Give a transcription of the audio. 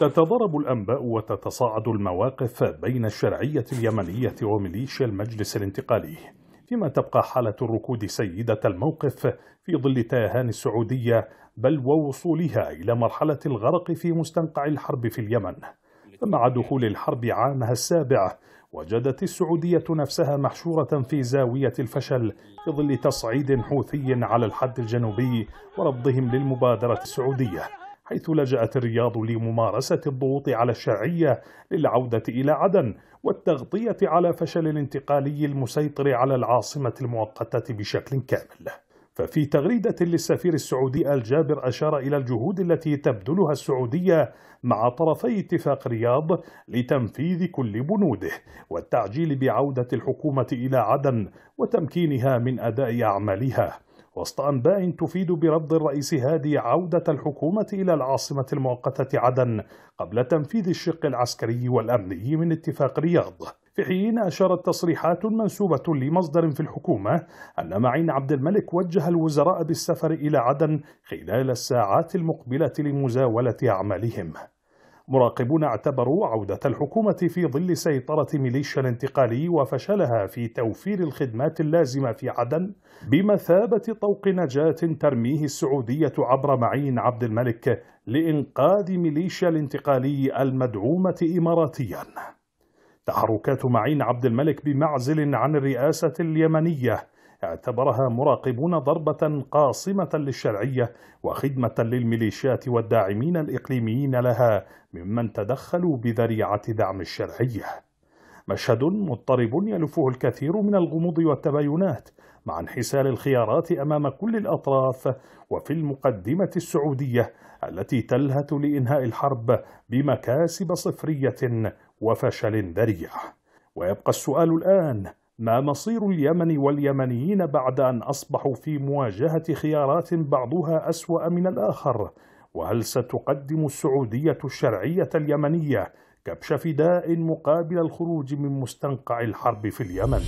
تتضارب الأنباء وتتصاعد المواقف بين الشرعية اليمنية وميليشيا المجلس الانتقالي فيما تبقى حالة الركود سيدة الموقف في ظل تاهان السعودية بل ووصولها إلى مرحلة الغرق في مستنقع الحرب في اليمن فمع دخول الحرب عامها السابع وجدت السعودية نفسها محشورة في زاوية الفشل في ظل تصعيد حوثي على الحد الجنوبي ورفضهم للمبادرة السعودية حيث لجأت الرياض لممارسة الضغوط على الشرعية للعودة إلى عدن والتغطية على فشل الانتقالي المسيطر على العاصمة المؤقتة بشكل كامل ففي تغريدة للسفير السعودي الجابر أشار إلى الجهود التي تبذلها السعودية مع طرفي اتفاق رياض لتنفيذ كل بنوده والتعجيل بعودة الحكومة إلى عدن وتمكينها من أداء أعمالها وسط أنباء تفيد برفض الرئيس هادي عودة الحكومة إلى العاصمة المؤقتة عدن قبل تنفيذ الشق العسكري والأمني من اتفاق رياض في حين أشارت تصريحات منسوبة لمصدر في الحكومة أن معين عبد الملك وجه الوزراء بالسفر إلى عدن خلال الساعات المقبلة لمزاولة أعمالهم مراقبون اعتبروا عودة الحكومة في ظل سيطرة ميليشيا الانتقالي وفشلها في توفير الخدمات اللازمة في عدن بمثابة طوق نجاة ترميه السعودية عبر معين عبد الملك لإنقاذ ميليشيا الانتقالي المدعومة إماراتياً. تحركات معين عبد الملك بمعزل عن الرئاسة اليمنية اعتبرها مراقبون ضربة قاصمة للشرعية وخدمة للميليشيات والداعمين الإقليميين لها ممن تدخلوا بذريعة دعم الشرعية مشهد مضطرب يلفه الكثير من الغموض والتباينات مع انحسار الخيارات أمام كل الأطراف وفي المقدمة السعودية التي تلهث لإنهاء الحرب بمكاسب صفرية وفشل ذريع ويبقى السؤال الآن ما مصير اليمن واليمنيين بعد أن أصبحوا في مواجهة خيارات بعضها أسوأ من الآخر؟ وهل ستقدم السعودية الشرعية اليمنية كبش فداء مقابل الخروج من مستنقع الحرب في اليمن؟